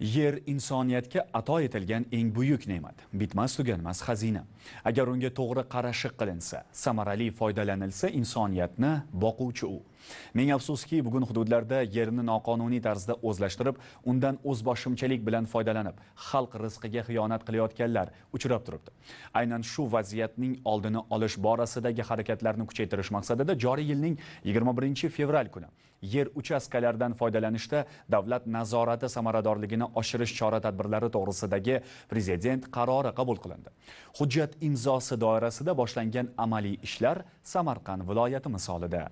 Yer insoniyatga ato etilgan eng buyuk ne'mat, bitmas tuganmas xazina. Agar unga to'g'ri qarashi qilinsa, samarali foydalanilsa, insoniyatni boquvchi u. Ming afsuski, bugun hududlarda yerni noqonuniy tarzda o'zlashtirib, undan o'zboshimchalik bilan foydalanib, xalq rizqiga xiyonat qilayotganlar uchrab turibdi. Aynan shu vaziyatning oldini olish borasidagi harakatlarni kuchaytirish maqsadida joriy yilning 21-fevral kuni yer uchastkalaridan foydalanishda davlat nazorati samaradorligini oshirish chora tadbirlari to'g'risidagi prezident qarori qabul qilindi hujjat imzosi doirasida boshlangan amaliy ishlar samarqand viloyati misolida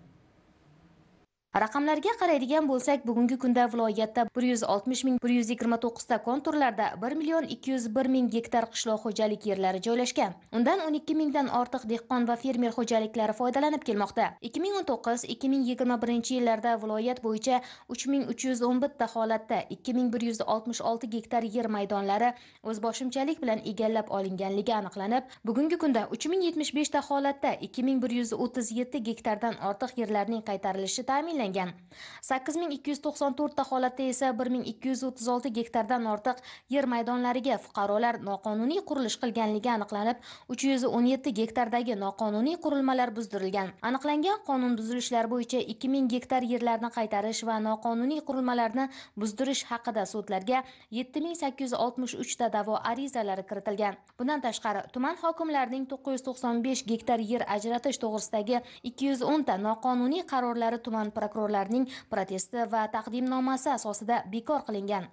raqamlarga qaraydigan bo'lsak bugungi kunda viloyatda bir yuz oltmish ming bir yuz yigirma to'qqizta konturlarda bir million ikki yuz bir ming gektar qishloq xo'jalik yerlari joylashgan undan o'n ikki mingdan ortiq dehqon va fermer xo'jaliklari foydalanib kelmoqda ikki ming o'n to'qqiz ikki ming yigirma birinchi yillarda viloyat bo'yicha uch ming uch yuz o'n bitta holatda ikki ming bir yuz oltmish olti gektar yer maydonlari o'zboshimchalik bilan egallab olinganligi aniqlanib bugungi kunda uch ming yetmish beshta holatda ikki ming bir yuz o'ttiz yetti gektardan ortiq yerlarning qaytarilishi ta'minlangan aniqlangan 8294 ta holatda esa 1236 gektardan ortiq yer maydonlariga fuqarolar noqonuniy qurilish qilganligi aniqlanib 317 gektardagi noqonuniy qurilmalar buzdirilgan aniqlangan qonun buzilishlari bo'yicha 2000 gektar yerlarni qaytarish va noqonuniy qurilmalarni buzdirish haqida sudlarga 7863 ta da'vo arizalari kiritilgan bundan tashqari tuman hokimlarining 995 gektar yer ajratish to'g'risidagi 210 ta noqonuniy qarorlari tuman prokuraturasi prokurorlarning protesti va taqdimnomasi asosida bekor qilingan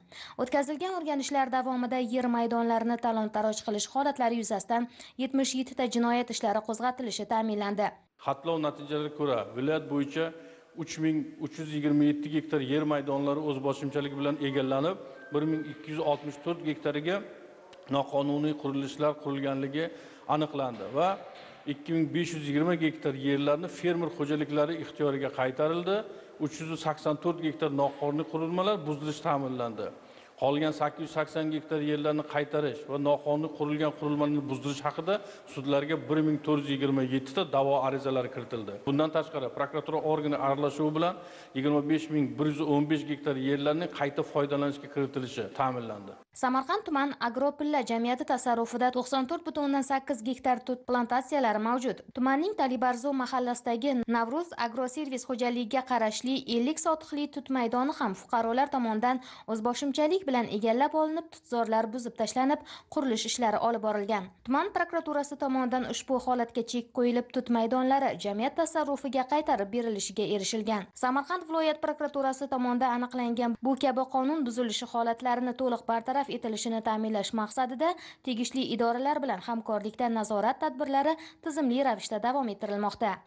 o'tkazilgan o'rganishlar davomida yer maydonlarini talon taroj qilish holatlari yuzasidan 77 ta jinoyat ishlari qo'zg'atilishi ta'minlandi xatlov natijalariga ko'ra viloyat bo'yicha 3327 gektar yer maydonlari o'z boshimchaligi bilan egallanib 1264 gektariga noqonuniy qurilishlar qurilganligi aniqlandi va 2520 gektar yerlarni fermer xo'jaliklari ixtiyoriga qaytarildi 384 gektar noqonuniy qurilmalar buzilish ta'minlandi qolgan 880 gektar yerlarni qaytarish va noqonuniy qurilgan qurilmalarni buzilish haqida sudlarga 1427 ta da'vo arizalari kiritildi bundan tashqari prokuratura organi aralashuvi bilan 25115 gektar yerlarning qayta foydalanishga kiritilishi ta'minlandi samarqand tuman agropilla jamiyati tasarrufida to'qson to'rt butun o'ndan sakkiz gektar tut plantatsiyalari mavjud tumanning talibarzu mahallasidagi navruz agroservis xo'jaligiga qarashli ellik sotixli tut maydoni ham fuqarolar tomonidan o'zboshimchalik bilan egallab olinib tutzorlar buzib tashlanib qurilish ishlari olib borilgan tuman prokuraturasi tomonidan ushbu holatga chek qo'yilib tut maydonlari jamiyat tasarrufiga qaytarib berilishiga erishilgan samarqand viloyat prokuraturasi tomonidan aniqlangan bu kabi qonun buzilishi holatlarini to'liq bartaraf bartaraf etilishini ta'minlash maqsadida tegishli idoralar bilan hamkorlikda nazorat tadbirlari tizimli ravishda davom ettirilmoqda